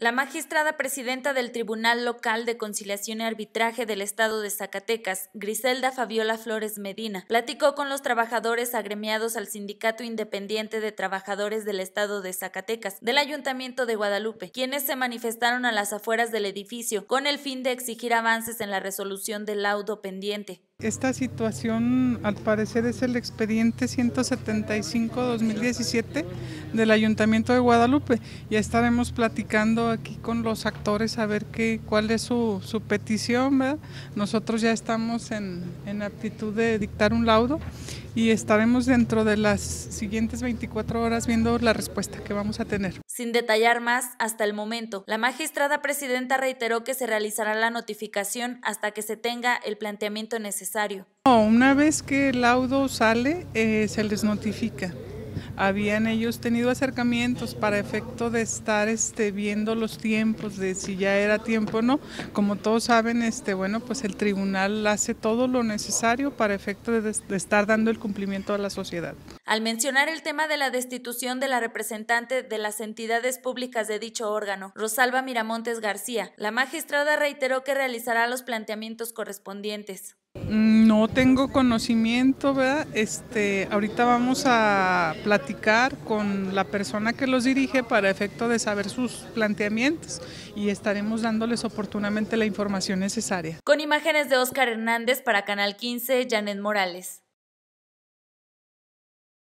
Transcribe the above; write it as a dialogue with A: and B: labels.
A: La magistrada presidenta del Tribunal Local de Conciliación y Arbitraje del Estado de Zacatecas, Griselda Fabiola Flores Medina, platicó con los trabajadores agremiados al Sindicato Independiente de Trabajadores del Estado de Zacatecas del Ayuntamiento de Guadalupe, quienes se manifestaron a las afueras del edificio con el fin de exigir avances en la resolución del laudo pendiente.
B: Esta situación, al parecer, es el expediente 175-2017 del Ayuntamiento de Guadalupe. Ya estaremos platicando aquí con los actores a ver qué, cuál es su, petición. Nosotros ya estamos en, en aptitud de dictar un laudo y estaremos dentro de las siguientes 24 horas viendo la respuesta que vamos a tener
A: sin detallar más hasta el momento. La magistrada presidenta reiteró que se realizará la notificación hasta que se tenga el planteamiento necesario.
B: una vez que el laudo sale, eh, se les notifica habían ellos tenido acercamientos para efecto de estar este, viendo los tiempos, de si ya era tiempo o no. Como todos saben, este, bueno, pues el tribunal hace todo lo necesario para efecto de, estar dando el cumplimiento a la sociedad.
A: Al mencionar el tema de la destitución de la representante de las entidades públicas de dicho órgano, Rosalba Miramontes García, la magistrada reiteró que realizará los planteamientos correspondientes.
B: Mm, no tengo conocimiento, ¿verdad? Este, ahorita vamos a platicar con la persona que los dirige para efecto de saber sus planteamientos y estaremos dándoles oportunamente la información necesaria. Con imágenes de Oscar Hernández para Canal 15, Janet Morales.